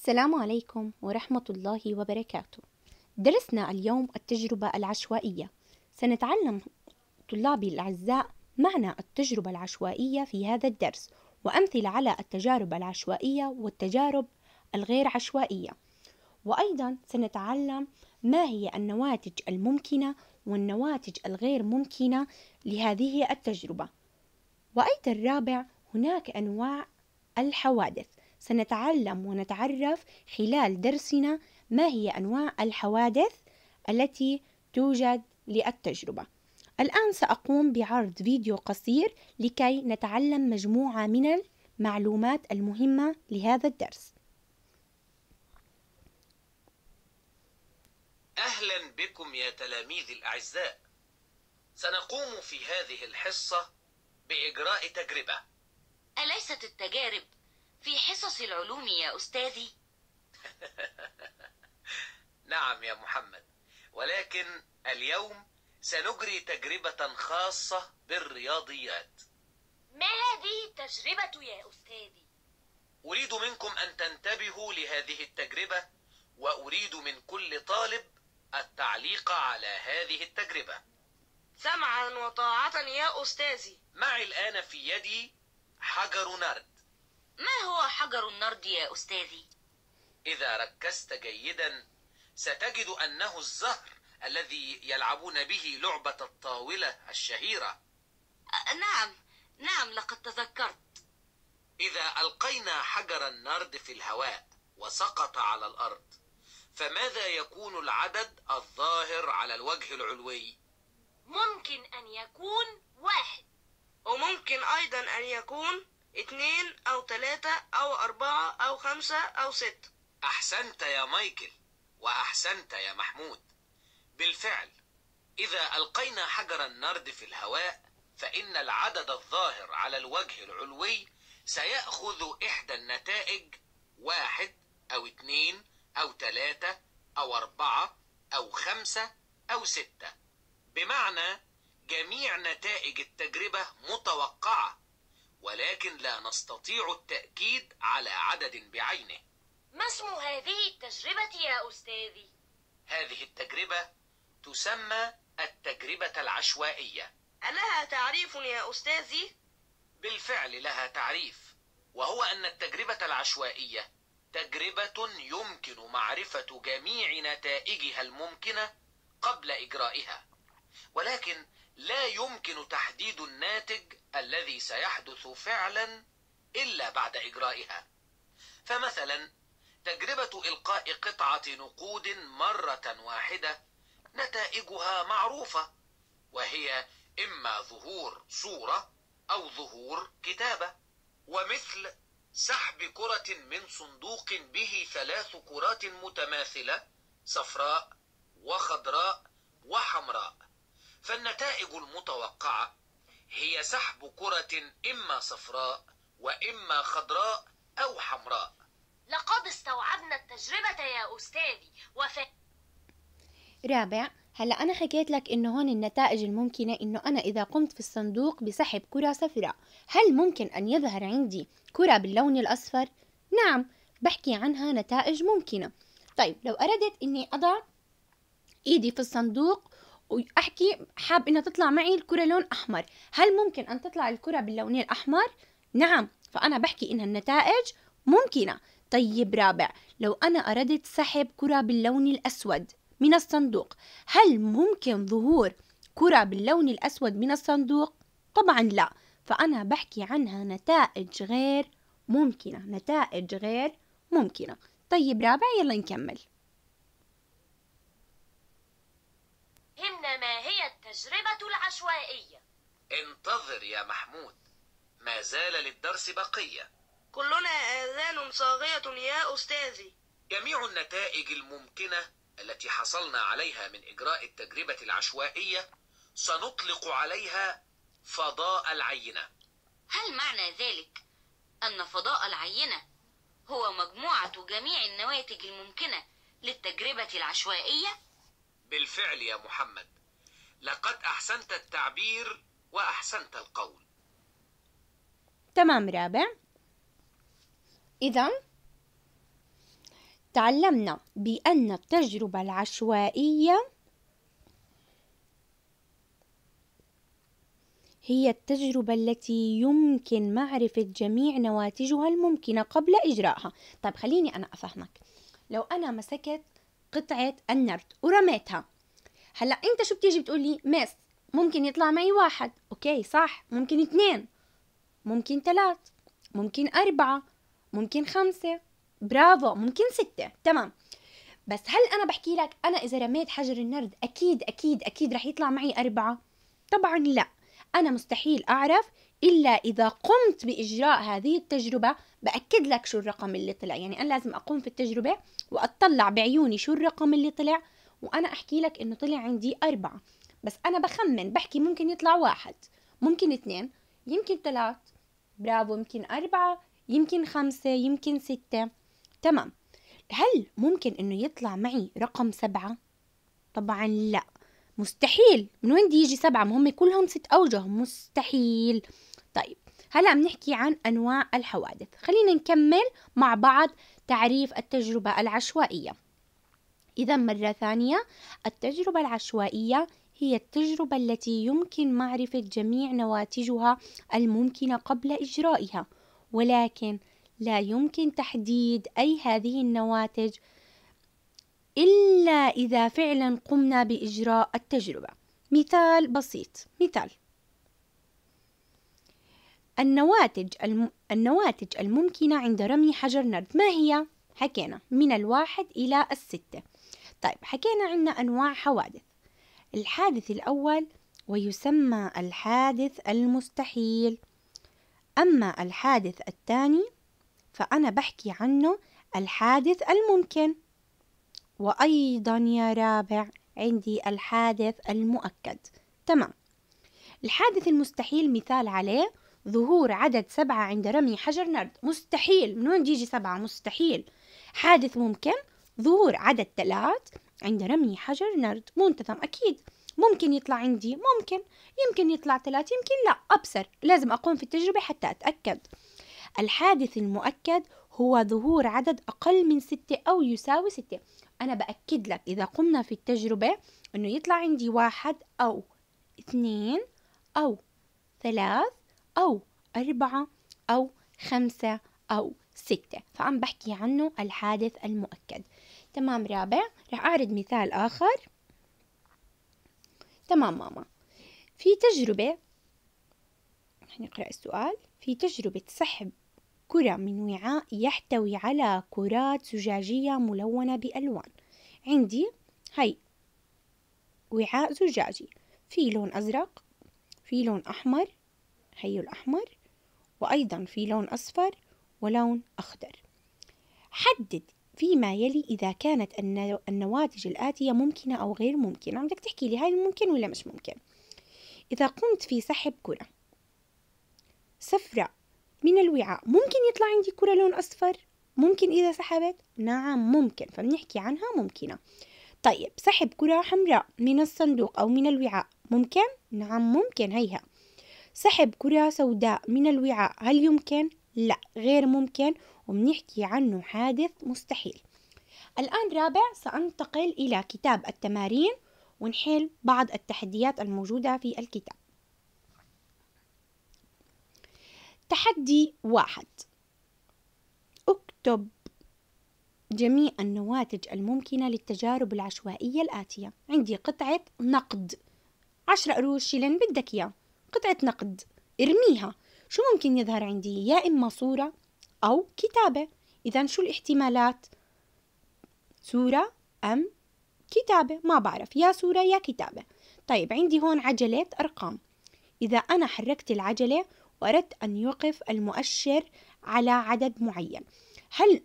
السلام عليكم ورحمة الله وبركاته. درسنا اليوم التجربة العشوائية. سنتعلم طلابي الأعزاء معنى التجربة العشوائية في هذا الدرس، وأمثلة على التجارب العشوائية والتجارب الغير عشوائية. وأيضا سنتعلم ما هي النواتج الممكنة والنواتج الغير ممكنة لهذه التجربة. وأيضا الرابع هناك أنواع الحوادث سنتعلم ونتعرف خلال درسنا ما هي أنواع الحوادث التي توجد للتجربة الآن سأقوم بعرض فيديو قصير لكي نتعلم مجموعة من المعلومات المهمة لهذا الدرس أهلا بكم يا تلاميذ الأعزاء سنقوم في هذه الحصة بإجراء تجربة أليست التجارب في حصص العلوم يا أستاذي نعم يا محمد ولكن اليوم سنجري تجربة خاصة بالرياضيات ما هذه التجربة يا أستاذي؟ أريد منكم أن تنتبهوا لهذه التجربة وأريد من كل طالب التعليق على هذه التجربة سمعا وطاعة يا أستاذي معي الآن في يدي حجر نرد ما هو حجر النرد يا أستاذي؟ إذا ركزت جيدا ستجد أنه الزهر الذي يلعبون به لعبة الطاولة الشهيرة نعم نعم لقد تذكرت إذا ألقينا حجر النرد في الهواء وسقط على الأرض فماذا يكون العدد الظاهر على الوجه العلوي؟ ممكن أن يكون واحد وممكن أيضا أن يكون اتنين أو تلاتة أو أربعة أو خمسة أو ستة أحسنت يا مايكل وأحسنت يا محمود بالفعل إذا ألقينا حجر النرد في الهواء فإن العدد الظاهر على الوجه العلوي سيأخذ إحدى النتائج واحد أو اتنين أو تلاتة أو أربعة أو خمسة أو ستة بمعنى جميع نتائج التجربة متوقعة ولكن لا نستطيع التأكيد على عدد بعينه ما اسم هذه التجربة يا أستاذي؟ هذه التجربة تسمى التجربة العشوائية ألها تعريف يا أستاذي؟ بالفعل لها تعريف وهو أن التجربة العشوائية تجربة يمكن معرفة جميع نتائجها الممكنة قبل إجرائها ولكن لا يمكن تحديد الناتج الذي سيحدث فعلا إلا بعد إجرائها فمثلا تجربة إلقاء قطعة نقود مرة واحدة نتائجها معروفة وهي إما ظهور صورة أو ظهور كتابة ومثل سحب كرة من صندوق به ثلاث كرات متماثلة صفراء وخضراء وحمراء فالنتائج المتوقعة هي سحب كرة إما صفراء وإما خضراء أو حمراء لقد استوعبنا التجربة يا أستاذي وف... رابع هلا أنا حكيت لك إنه هون النتائج الممكنة إنه أنا إذا قمت في الصندوق بسحب كرة صفراء، هل ممكن أن يظهر عندي كرة باللون الأصفر؟ نعم، بحكي عنها نتائج ممكنة. طيب لو أردت إني أضع إيدي في الصندوق واحكي حاب انها تطلع معي الكره لون احمر هل ممكن ان تطلع الكره باللونين الاحمر نعم فانا بحكي انها النتائج ممكنه طيب رابع لو انا اردت سحب كره باللون الاسود من الصندوق هل ممكن ظهور كره باللون الاسود من الصندوق طبعا لا فانا بحكي عنها نتائج غير ممكنه نتائج غير ممكنه طيب رابع يلا نكمل فهمنا ما هي التجربة العشوائية انتظر يا محمود ما زال للدرس بقية كلنا آذان صاغية يا أستاذي جميع النتائج الممكنة التي حصلنا عليها من إجراء التجربة العشوائية سنطلق عليها فضاء العينة هل معنى ذلك أن فضاء العينة هو مجموعة جميع النواتج الممكنة للتجربة العشوائية؟ بالفعل يا محمد لقد أحسنت التعبير وأحسنت القول تمام رابع إذا تعلمنا بأن التجربة العشوائية هي التجربة التي يمكن معرفة جميع نواتجها الممكنة قبل إجرائها طيب خليني أنا أفهمك لو أنا مسكت قطعة النرد ورميتها هلا انت شو بتيجي بتقولي مس ممكن يطلع معي واحد اوكي صح ممكن اثنين ممكن ثلاث ممكن أربعة ممكن خمسة برافو ممكن ستة تمام بس هل أنا بحكي لك أنا إذا رميت حجر النرد أكيد أكيد أكيد رح يطلع معي أربعة طبعا لا أنا مستحيل أعرف إلا إذا قمت بإجراء هذه التجربة بأكد لك شو الرقم اللي طلع يعني أنا لازم أقوم في التجربة وأطلع بعيوني شو الرقم اللي طلع وأنا أحكي لك إنه طلع عندي أربعة بس أنا بخمن بحكي ممكن يطلع واحد ممكن اثنين يمكن ثلاث برافو يمكن أربعة يمكن خمسة يمكن ستة تمام هل ممكن إنه يطلع معي رقم سبعة؟ طبعا لأ مستحيل من وين بده يجي سبعة ما هم كلهم ست أوجه مستحيل هلا بنحكي عن انواع الحوادث خلينا نكمل مع بعض تعريف التجربه العشوائيه اذا مره ثانيه التجربه العشوائيه هي التجربه التي يمكن معرفه جميع نواتجها الممكنه قبل اجرائها ولكن لا يمكن تحديد اي هذه النواتج إلا إذا فعلا قمنا بإجراء التجربة مثال بسيط مثال النواتج الم... النواتج الممكنة عند رمي حجر نرد ما هي؟ حكينا من الواحد إلى الستة طيب حكينا عنا أنواع حوادث الحادث الأول ويسمى الحادث المستحيل أما الحادث الثاني فأنا بحكي عنه الحادث الممكن وأيضا يا رابع عندي الحادث المؤكد تمام الحادث المستحيل مثال عليه ظهور عدد سبعة عند رمي حجر نرد مستحيل من وين يجي سبعة مستحيل حادث ممكن ظهور عدد ثلاث عند رمي حجر نرد منتظم أكيد ممكن يطلع عندي ممكن يمكن يطلع ثلاث يمكن لا أبصر لازم أقوم في التجربة حتى أتأكد الحادث المؤكد هو ظهور عدد أقل من ستة أو يساوي ستة أنا بأكد لك إذا قمنا في التجربة أنه يطلع عندي واحد أو اثنين أو ثلاث أو أربعة أو خمسة أو ستة فعم بحكي عنه الحادث المؤكد تمام رابع رح أعرض مثال آخر تمام ماما في تجربة رح نقرأ السؤال في تجربة سحب كرة من وعاء يحتوي على كرات زجاجية ملونة بألوان عندي هي وعاء زجاجي في لون أزرق في لون أحمر هي الأحمر وأيضا في لون أصفر ولون أخضر حدد فيما يلي إذا كانت النواتج الآتية ممكنة أو غير ممكنة بدك تحكي لي هاي ممكن ولا مش ممكن إذا قمت في سحب كرة صفراء من الوعاء ممكن يطلع عندي كرة لون أصفر ممكن إذا سحبت نعم ممكن فبنحكي عنها ممكنة طيب سحب كرة حمراء من الصندوق أو من الوعاء ممكن نعم ممكن هيها سحب كرة سوداء من الوعاء هل يمكن؟ لا غير ممكن وبنحكي عنه حادث مستحيل الآن رابع سأنتقل إلى كتاب التمارين ونحل بعض التحديات الموجودة في الكتاب تحدي واحد اكتب جميع النواتج الممكنة للتجارب العشوائية الآتية عندي قطعة نقد عشرة قروش شلن بدك إياه قطعة نقد ارميها شو ممكن يظهر عندي يا إما صورة أو كتابة إذا شو الاحتمالات صورة أم كتابة ما بعرف يا صورة يا كتابة طيب عندي هون عجلة أرقام إذا أنا حركت العجلة وأردت أن يوقف المؤشر على عدد معين هل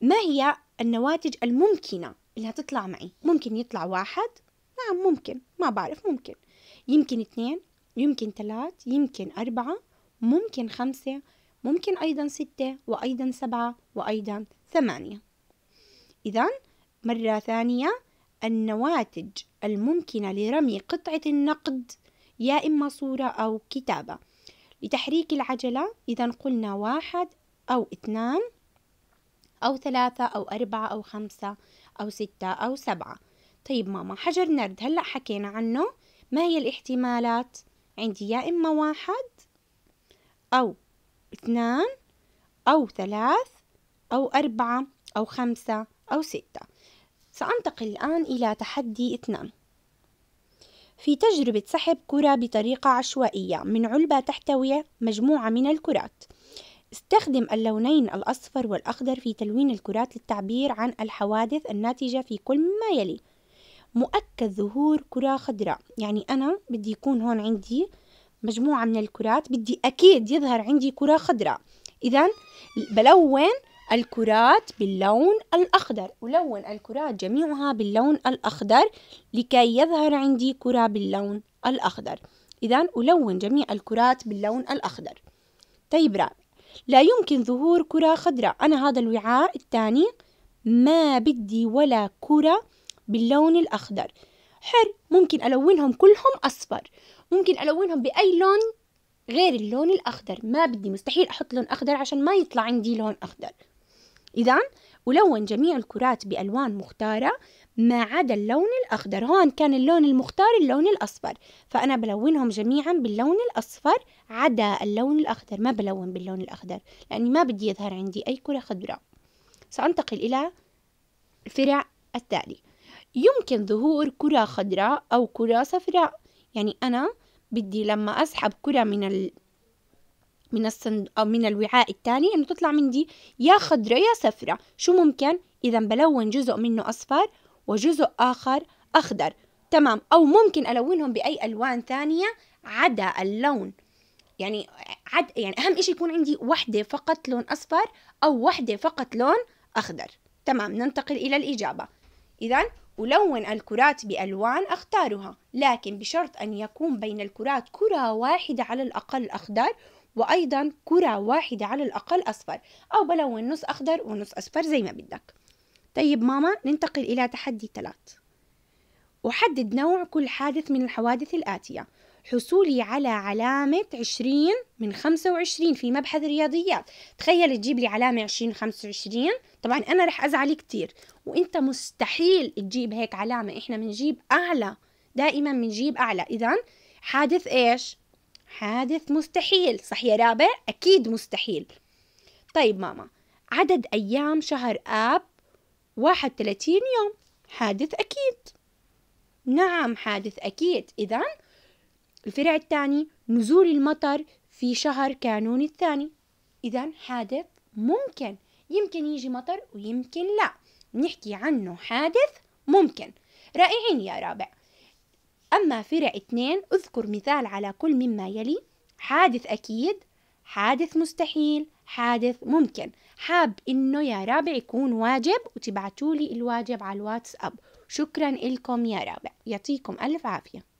ما هي النواتج الممكنة اللي هتطلع معي ممكن يطلع واحد نعم ممكن ما بعرف ممكن يمكن اثنين يمكن ثلاث يمكن أربعة ممكن خمسة ممكن أيضا ستة وأيضا سبعة وأيضا ثمانية إذا مرة ثانية النواتج الممكنة لرمي قطعة النقد يا إما صورة أو كتابة لتحريك العجلة إذا قلنا واحد أو اثنان أو ثلاثة أو أربعة أو خمسة أو ستة أو سبعة طيب ماما حجر نرد هلأ حكينا عنه ما هي الاحتمالات؟ عندي يا إما واحد أو اثنان أو ثلاث أو أربعة أو خمسة أو ستة سأنتقل الآن إلى تحدي اثنان في تجربة سحب كرة بطريقة عشوائية من علبة تحتوي مجموعة من الكرات استخدم اللونين الأصفر والأخضر في تلوين الكرات للتعبير عن الحوادث الناتجة في كل ما يلي مؤكد ظهور كرة خضراء يعني أنا بدي يكون هون عندي مجموعة من الكرات بدي أكيد يظهر عندي كرة خضراء إذا بلون الكرات باللون الأخضر ألون الكرات جميعها باللون الأخضر لكي يظهر عندي كرة باللون الأخضر إذا ألون جميع الكرات باللون الأخضر طيب رابع لا يمكن ظهور كرة خضراء أنا هذا الوعاء الثاني ما بدي ولا كرة باللون الأخضر حر ممكن ألونهم كلهم أصفر ممكن ألونهم بأي لون غير اللون الأخضر ما بدي مستحيل أحط لون أخضر عشان ما يطلع عندي لون أخضر إذا ألون جميع الكرات بألوان مختارة ما عدا اللون الأخضر هون كان اللون المختار اللون الأصفر فأنا بلونهم جميعا باللون الأصفر عدا اللون الأخضر ما بلون باللون الأخضر لأني ما بدي يظهر عندي أي كرة خضراء سأنتقل إلى الفرع التالي يمكن ظهور كرة خضراء أو كرة صفراء يعني أنا بدي لما أسحب كرة من ال... من الصند... أو من الوعاء التاني إنه تطلع عندي يا خضراء يا صفراء شو ممكن؟ إذا بلون جزء منه أصفر وجزء آخر أخضر تمام أو ممكن ألونهم بأي ألوان ثانية عدا اللون يعني عد يعني أهم إشي يكون عندي وحدة فقط لون أصفر أو وحدة فقط لون أخضر تمام ننتقل إلى الإجابة إذا ألون الكرات بألوان أختارها لكن بشرط أن يكون بين الكرات كرة واحدة على الأقل أخضر وأيضا كرة واحدة على الأقل أصفر أو بلون نص أخضر ونص أصفر زي ما بدك طيب ماما ننتقل إلى تحدي ثلاث أحدد نوع كل حادث من الحوادث الآتية حصولي على علامة 20 من 25 في مبحث الرياضيات تخيل تجيب لي علامة 20 25 طبعا أنا رح أزعل كتير وانت مستحيل تجيب هيك علامة احنا بنجيب اعلى دائما بنجيب اعلى اذا حادث ايش حادث مستحيل صح يا رابع اكيد مستحيل طيب ماما عدد ايام شهر اب 31 يوم حادث اكيد نعم حادث اكيد اذا الفرع الثاني نزول المطر في شهر كانون الثاني إذا حادث ممكن يمكن يجي مطر ويمكن لا بنحكي عنه حادث ممكن رائعين يا رابع أما فرع اثنين اذكر مثال على كل مما يلي حادث أكيد حادث مستحيل حادث ممكن حاب إنه يا رابع يكون واجب وتبعتولي الواجب على الواتساب شكرا لكم يا رابع يعطيكم ألف عافية